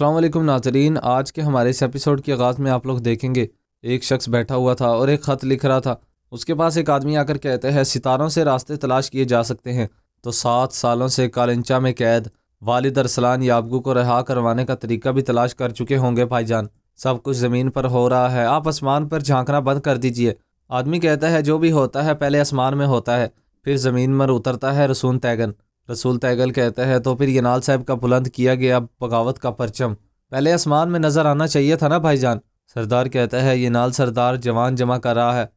अल्लाम नाजरीन आज के हमारे इस एपिसोड के आगाज़ में आप लोग देखेंगे एक शख्स बैठा हुआ था और एक ख़त लिख रहा था उसके पास एक आदमी आकर कहते हैं सितारों से रास्ते तलाश किए जा सकते हैं तो सात सालों से कालिंचा में कैद वालिद अरसलान याबगू को रहा करवाने का तरीका भी तलाश कर चुके होंगे भाईजान सब कुछ ज़मीन पर हो रहा है आप आसमान पर झांकना बंद कर दीजिए आदमी कहता है जो भी होता है पहले आसमान में होता है फिर ज़मीन पर उतरता है रसून तैगन रसूल तैगल कहता है तो फिर यनाल साहब का बुलंद किया गया बगावत का परचम पहले आसमान में नज़र आना चाहिए था ना भाईजान सरदार कहता है ये नाल सरदार जवान जमा कर रहा है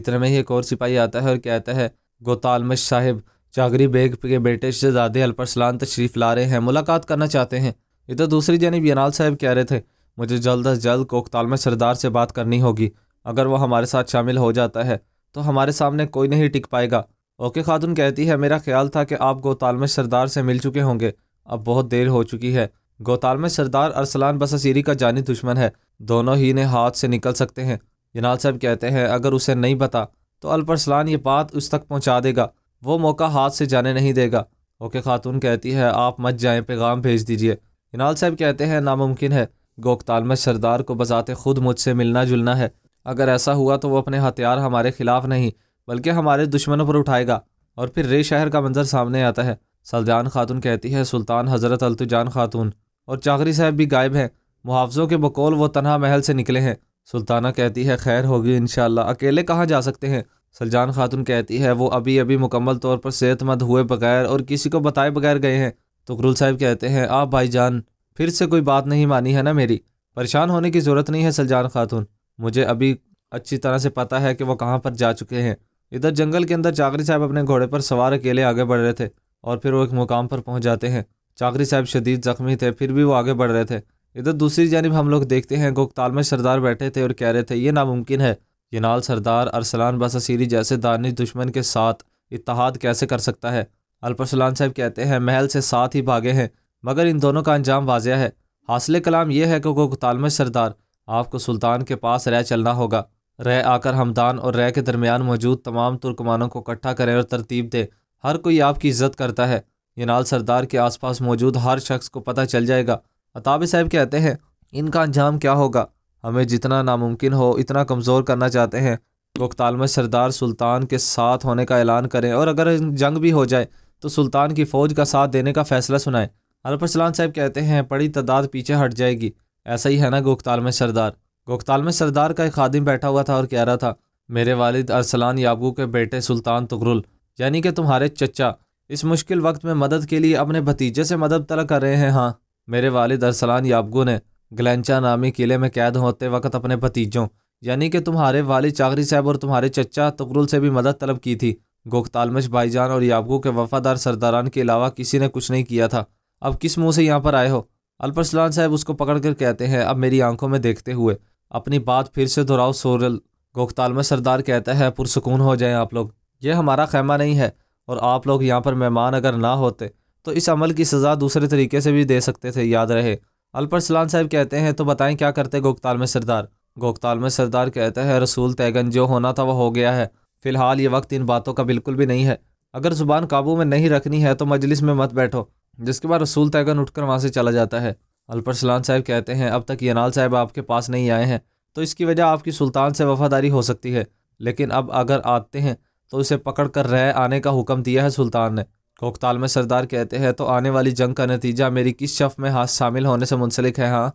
इतने में ही एक और सिपाही आता है और कहता है गोतालमश साहिब चागरी बेग के बेटे शहजादे अल्परसलान तशरीफ़ ला रहे हैं मुलाकात करना चाहते हैं इधर तो दूसरी जानब यनाल साहब कह रहे थे मुझे जल्द अज जल्द कोकताल में सरदार से बात करनी होगी अगर वह हमारे साथ शामिल हो जाता है तो हमारे सामने कोई नहीं टिक पाएगा ओके खातून कहती है मेरा ख्याल था कि आप गोताल में सरदार से मिल चुके होंगे अब बहुत देर हो चुकी है गोताल में सरदार अरसलान बसासीरी का जानी दुश्मन है दोनों ही ने हाथ से निकल सकते हैं जनाल साहब कहते हैं अगर उसे नहीं पता तो अलपरसलान ये बात उस तक पहुँचा देगा वो मौका हाथ से जाने नहीं देगा ओके खातून कहती है आप मत जाएं पैगाम भेज दीजिए इनाल साहब कहते हैं नामुमकिन है गोकताल में सरदार को बजाते खुद मुझसे मिलना जुलना है अगर ऐसा हुआ तो वो अपने हथियार हमारे खिलाफ नहीं बल्कि हमारे दुश्मनों पर उठाएगा और फिर रे शहर का मंजर सामने आता है सलजान खातून कहती है सुल्तान हज़रत अलतुजान खातून और चाकरी साहब भी गायब हैं मुआवजों के बकौल वो तनहा महल से निकले हैं सुल्ताना कहती है खैर होगी इन अकेले कहाँ जा सकते हैं सलजान खातून कहती है वो अभी अभी मुकम्मल तौर पर सेहतमंद हुए बगैर और किसी को बताए बगैर गए हैं तकरुल साहब कहते हैं आप जान फिर से कोई बात नहीं मानी है ना मेरी परेशान होने की ज़रूरत नहीं है सलजान खातून मुझे अभी अच्छी तरह से पता है कि वो कहाँ पर जा चुके हैं इधर जंगल के अंदर चाकरी साहब अपने घोड़े पर सवार अकेले आगे बढ़ रहे थे और फिर वो एक मुकाम पर पहुंच जाते हैं चाकरी साहब शदीद जख्मी थे फिर भी वो आगे बढ़ रहे थे इधर दूसरी जानब हम लोग देखते हैं गोकताल में सरदार बैठे थे और कह रहे थे ये नामुमकिन है ये नाल सरदार अरसलान बससीरी जैसे दानिश दुश्मन के साथ इतिहाद कैसे कर सकता है अल्परसलान साहब कहते हैं महल से साथ ही भागे हैं मगर इन दोनों का अंजाम वाजिया है हासिल कलाम यह है कि गोकताल में सरदार आपको सुल्तान के पास रह चलना होगा रह आकर हमदान और रह के दरमियान मौजूद तमाम तुर्कमानों को इकट्ठा करें और तरतीब दें हर कोई आपकी इज्जत करता है यनाल सरदार के आसपास मौजूद हर शख्स को पता चल जाएगा अताब साहब कहते हैं इनका अंजाम क्या होगा हमें जितना नामुमकिन हो इतना कमज़ोर करना चाहते हैं वक्ताल में सरदार सुल्तान के साथ होने का ऐलान करें और अगर जंग भी हो जाए तो सुल्तान की फ़ौज का साथ देने का फ़ैसला सुनाएं अल्परसलान साहब कहते हैं बड़ी तादाद पीछे हट जाएगी ऐसा ही है ना गोख्ताल में सरदार गोखताल में सरदार का एक खादिम बैठा हुआ था और कह रहा था मेरे वालिद अरसलान याबू के बेटे सुल्तान तकरुल यानी कि तुम्हारे चचा इस मुश्किल वक्त में मदद के लिए अपने भतीजे से मदद तलब कर रहे हैं हाँ मेरे वालिद अरसलान याबगू ने ग्लैंचा नामी किले में कैद होते वक्त अपने भतीजों यानी कि तुम्हारे वालिद चाकरी साहब और तुम्हारे चचा तकरुल से भी मदद तलब की थी गोखतालमश भाईजान और याबगू के वफादार सरदारान के अलावा किसी ने कुछ नहीं किया था अब किस मुँह से यहाँ पर आए हो अल्परसलान साहब उसको पकड़ कर कहते हैं अब मेरी आंखों में देखते हुए अपनी बात फिर से दोहराओ सोरल गोखताल में सरदार कहता है पुरसकून हो जाएं आप लोग यह हमारा खैमा नहीं है और आप लोग यहाँ पर मेहमान अगर ना होते तो इस अमल की सज़ा दूसरे तरीके से भी दे सकते थे याद रहे अलपर सलान साहब कहते हैं तो बताएं क्या करते गोखताल में सरदार गोखताल में सरदार कहते हैं रसूल तैगन जो होना था वह हो गया है फ़िलहाल ये वक्त इन बातों का बिल्कुल भी नहीं है अगर ज़ुबान काबू में नहीं रखनी है तो मजलिस में मत बैठो जिसके बाद रसूल तैगन उठकर वहाँ से चला जाता है सलान साहब कहते हैं अब तक यनाल साहब आपके पास नहीं आए हैं तो इसकी वजह आपकी सुल्तान से वफादारी हो सकती है लेकिन अब अगर आते हैं तो उसे पकड़ कर रह आने का हुक्म दिया है सुल्तान ने कोकताल में सरदार कहते हैं तो आने वाली जंग का नतीजा मेरी किस शफ में हाथ शामिल होने से मुंसलिक है हाँ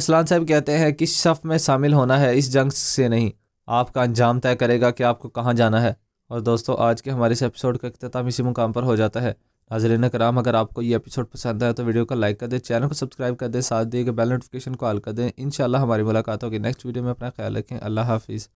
सलान साहब कहते हैं किस शफ में शामिल होना है इस जंग से नहीं आपका अंजाम तय करेगा कि आपको कहाँ जाना है और दोस्तों आज के हमारे इस एपिसोड का अख्ताम इसी मुकाम पर हो जाता है नाजरन कराम अगर आपको ये एपिसोड पसंद आया तो वीडियो को लाइक कर दें चैनल को सब्सक्राइब कर दें साथ दिए गए बेल नोटिफिकेशन को ऑल कर दें इन हमारी मुलाकात होगी नेक्स्ट वीडियो में अपना ख्याल रखें अल्लाह हाफिज़